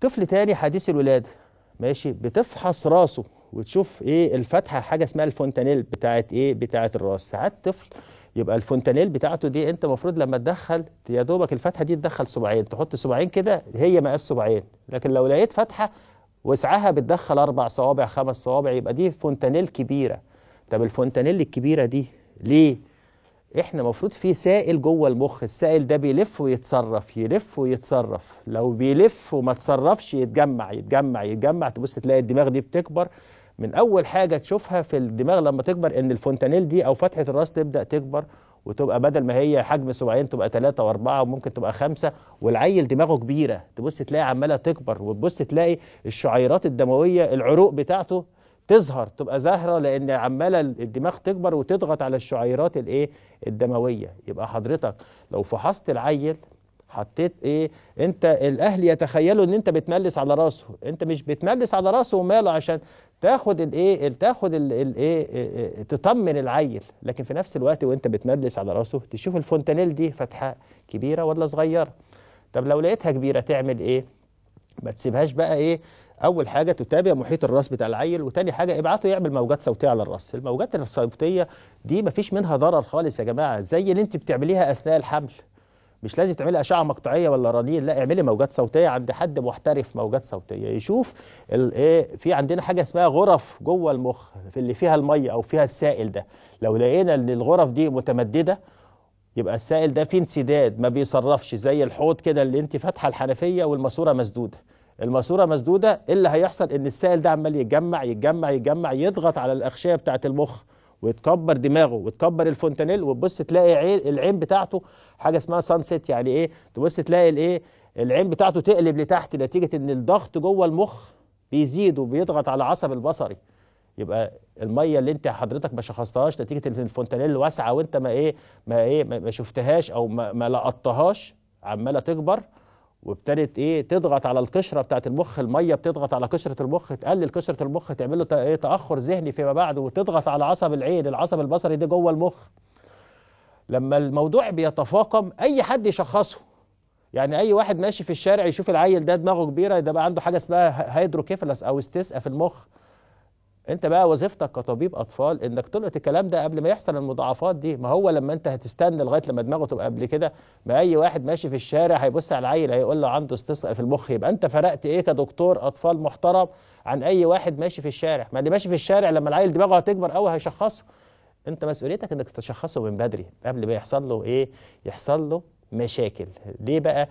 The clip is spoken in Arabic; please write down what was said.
طفل تاني حديث الولاده ماشي بتفحص راسه وتشوف ايه الفتحه حاجه اسمها الفونتانيل بتاعت ايه بتاعت الراس ساعات طفل يبقى الفونتانيل بتاعته دي انت المفروض لما تدخل يا دوبك الفتحه دي تدخل صباعين تحط صباعين كده هي مقاس صباعين لكن لو لقيت فتحه وسعها بتدخل اربع صوابع خمس صوابع يبقى دي فونتانيل كبيره طب الفونتانيل الكبيره دي ليه احنا المفروض في سائل جوه المخ السائل ده بيلف ويتصرف يلف ويتصرف لو بيلف وما تصرفش يتجمع يتجمع يتجمع تبص تلاقي الدماغ دي بتكبر من اول حاجه تشوفها في الدماغ لما تكبر ان الفونتانيل دي او فتحه الراس تبدا تكبر وتبقى بدل ما هي حجم صباعين تبقى ثلاثة وأربعة وممكن تبقى خمسة والعيل دماغه كبيرة تبص تلاقي عمالة تكبر وتبص تلاقي الشعيرات الدموية العروق بتاعته تظهر تبقى زهرة لان عماله الدماغ تكبر وتضغط على الشعيرات الايه الدمويه يبقى حضرتك لو فحصت العيل حطيت ايه انت الاهل يتخيلوا ان انت بتملس على راسه انت مش بتملس على راسه وماله عشان تاخد الايه تاخد الايه إيه؟ إيه؟ تطمن العيل لكن في نفس الوقت وانت بتملس على راسه تشوف الفونتانيل دي فتحه كبيره ولا صغيره طب لو لقيتها كبيره تعمل ايه ما تسيبهاش بقى ايه اول حاجه تتابع محيط الراس بتاع العيل وتاني حاجه ابعته يعمل موجات صوتيه على الراس الموجات الصوتيه دي مفيش منها ضرر خالص يا جماعه زي اللي انت بتعمليها اثناء الحمل مش لازم تعملي اشعه مقطعيه ولا رنين لا اعملي موجات صوتيه عند حد محترف موجات صوتيه يشوف ايه في عندنا حاجه اسمها غرف جوه المخ في اللي فيها الميه او فيها السائل ده لو لقينا ان الغرف دي متمدده يبقى السائل ده فيه انسداد ما بيصرفش زي الحوض كده اللي انت فاتحه الحنفيه والماسوره مسدوده الماسوره مسدوده إيه اللي هيحصل ان السائل ده عمال يتجمع يتجمع يتجمع يضغط على الاغشيه بتاعه المخ ويتكبر دماغه ويتكبر الفونتانيل وتبص تلاقي عين العين بتاعته حاجه اسمها سانسيت يعني ايه تبص تلاقي الايه العين بتاعته تقلب لتحت نتيجه ان الضغط جوه المخ بيزيد وبيضغط على عصب البصري يبقى الميه اللي انت حضرتك ما شخصتهاش نتيجه ان الفونتانيل واسعه وانت ما ايه ما ايه ما شفتهاش او ما, ما لقطتهاش عماله تكبر وابتدت ايه تضغط على القشره بتاعت المخ الميه بتضغط على قشره المخ تقلل قشره المخ تعمل له ايه تاخر ذهني فيما بعد وتضغط على عصب العين العصب البصري ده جوه المخ لما الموضوع بيتفاقم اي حد يشخصه يعني اي واحد ماشي في الشارع يشوف العيل ده دماغه كبيره ده بقى عنده حاجه اسمها هيدروكيفلس او استسقاء في المخ انت بقى وظيفتك كطبيب اطفال انك تلقط الكلام ده قبل ما يحصل المضاعفات دي ما هو لما انت هتستنى لغايه لما دماغه تبقى قبل كده ما اي واحد ماشي في الشارع هيبص على العيل هيقول له عنده استسقاء في المخ يبقى انت فرقت ايه كدكتور اطفال محترم عن اي واحد ماشي في الشارع ما اللي ماشي في الشارع لما العيل دماغه هتكبر قوي هيشخصه انت مسؤوليتك انك تشخصه من بدري قبل ما يحصل له ايه يحصل له مشاكل ليه بقى